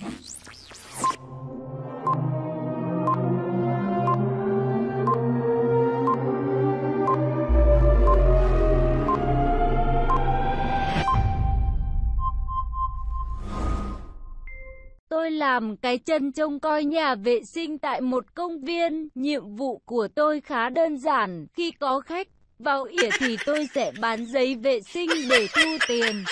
Tôi làm cái chân trông coi nhà vệ sinh tại một công viên. Nhiệm vụ của tôi khá đơn giản. Khi có khách vào ỉa thì tôi sẽ bán giấy vệ sinh để thu tiền.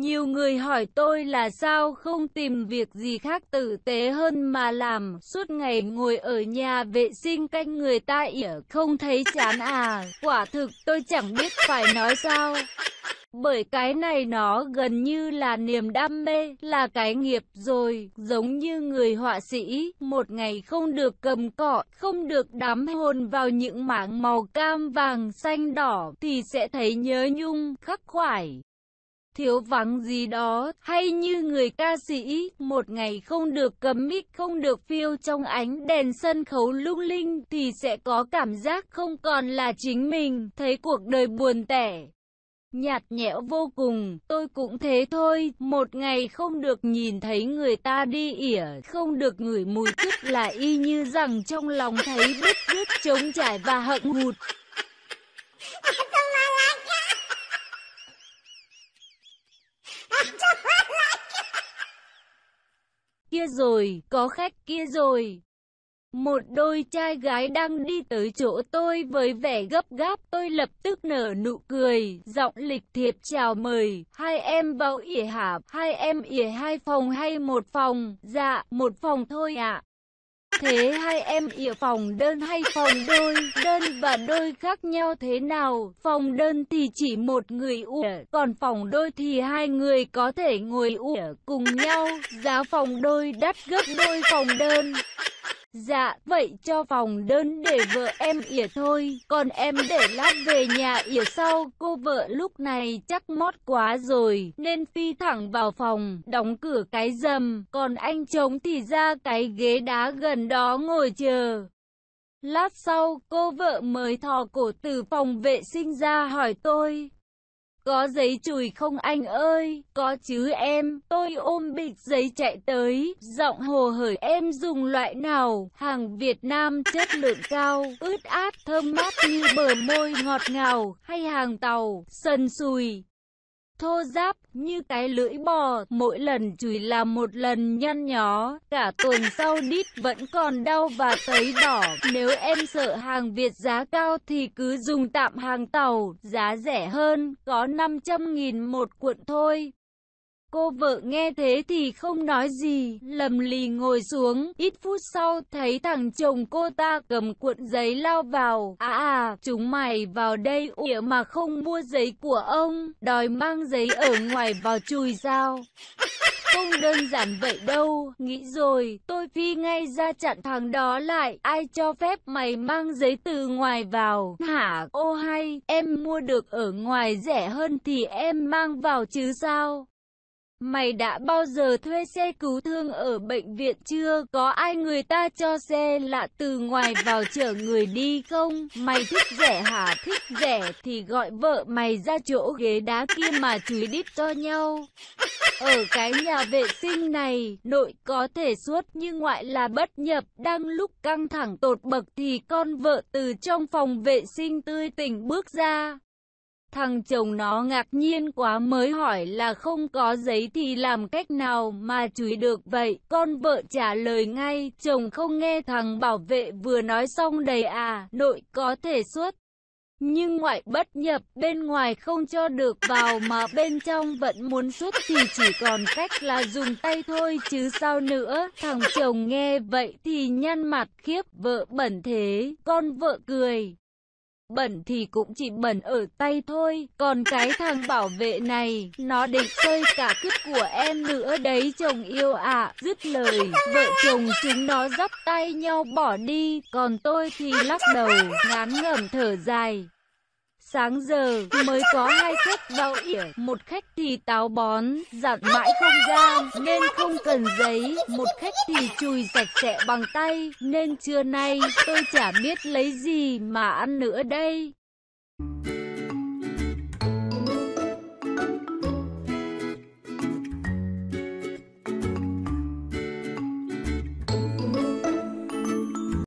Nhiều người hỏi tôi là sao không tìm việc gì khác tử tế hơn mà làm, suốt ngày ngồi ở nhà vệ sinh cách người ta ỉa không thấy chán à, quả thực tôi chẳng biết phải nói sao. Bởi cái này nó gần như là niềm đam mê, là cái nghiệp rồi, giống như người họa sĩ, một ngày không được cầm cọ, không được đắm hồn vào những mảng màu cam vàng xanh đỏ thì sẽ thấy nhớ nhung, khắc khoải thiếu vắng gì đó, hay như người ca sĩ, một ngày không được cấm mic không được phiêu trong ánh đèn sân khấu lung linh thì sẽ có cảm giác không còn là chính mình, thấy cuộc đời buồn tẻ. Nhạt nhẽo vô cùng, tôi cũng thế thôi, một ngày không được nhìn thấy người ta đi ỉa, không được ngửi mùi tức là y như rằng trong lòng thấy bức rứt trống trải và hận hụt. rồi, có khách kia rồi. Một đôi trai gái đang đi tới chỗ tôi với vẻ gấp gáp, tôi lập tức nở nụ cười, giọng lịch thiệp chào mời, hai em vào ỉa hả, hai em ỉa hai phòng hay một phòng, dạ, một phòng thôi ạ. Thế hai em ỉa phòng đơn hay phòng đôi, đơn và đôi khác nhau thế nào? Phòng đơn thì chỉ một người ỉa, còn phòng đôi thì hai người có thể ngồi ỉa cùng nhau. Giá phòng đôi đắt gấp đôi phòng đơn. Dạ, vậy cho phòng đơn để vợ em ỉa thôi, còn em để lát về nhà ỉa sau, cô vợ lúc này chắc mót quá rồi, nên phi thẳng vào phòng, đóng cửa cái dầm, còn anh chồng thì ra cái ghế đá gần đó ngồi chờ. Lát sau, cô vợ mới thò cổ từ phòng vệ sinh ra hỏi tôi, có giấy chùi không anh ơi, có chứ em, tôi ôm bịch giấy chạy tới, giọng hồ hởi em dùng loại nào, hàng Việt Nam chất lượng cao, ướt át, thơm mát như bờ môi ngọt ngào, hay hàng tàu, sần sùi thô giáp như cái lưỡi bò, mỗi lần chùi là một lần nhăn nhó, cả tuần sau đít vẫn còn đau và thấy đỏ. Nếu em sợ hàng Việt giá cao thì cứ dùng tạm hàng tàu, giá rẻ hơn, có 500 nghìn một cuộn thôi. Cô vợ nghe thế thì không nói gì, lầm lì ngồi xuống, ít phút sau thấy thằng chồng cô ta cầm cuộn giấy lao vào. À à, chúng mày vào đây ỉa mà không mua giấy của ông, đòi mang giấy ở ngoài vào chùi sao? Không đơn giản vậy đâu, nghĩ rồi, tôi phi ngay ra chặn thằng đó lại, ai cho phép mày mang giấy từ ngoài vào, hả, ô hay, em mua được ở ngoài rẻ hơn thì em mang vào chứ sao? Mày đã bao giờ thuê xe cứu thương ở bệnh viện chưa? Có ai người ta cho xe lạ từ ngoài vào chở người đi không? Mày thích rẻ hả? Thích rẻ thì gọi vợ mày ra chỗ ghế đá kia mà chửi đít cho nhau. Ở cái nhà vệ sinh này, nội có thể suốt nhưng ngoại là bất nhập. Đang lúc căng thẳng tột bậc thì con vợ từ trong phòng vệ sinh tươi tỉnh bước ra. Thằng chồng nó ngạc nhiên quá mới hỏi là không có giấy thì làm cách nào mà chửi được vậy. Con vợ trả lời ngay, chồng không nghe thằng bảo vệ vừa nói xong đầy à, nội có thể xuất. Nhưng ngoại bất nhập, bên ngoài không cho được vào mà bên trong vẫn muốn xuất thì chỉ còn cách là dùng tay thôi chứ sao nữa. Thằng chồng nghe vậy thì nhăn mặt khiếp vợ bẩn thế, con vợ cười. Bẩn thì cũng chỉ bẩn ở tay thôi, còn cái thằng bảo vệ này, nó định chơi cả cướp của em nữa đấy chồng yêu ạ. Dứt lời, vợ chồng chúng nó dắp tay nhau bỏ đi, còn tôi thì lắc đầu, ngán ngẩm thở dài sáng giờ mới có hai khách vào ỉa một khách thì táo bón dặn mãi không ra nên không cần giấy một khách thì chùi sạch sẽ bằng tay nên trưa nay tôi chả biết lấy gì mà ăn nữa đây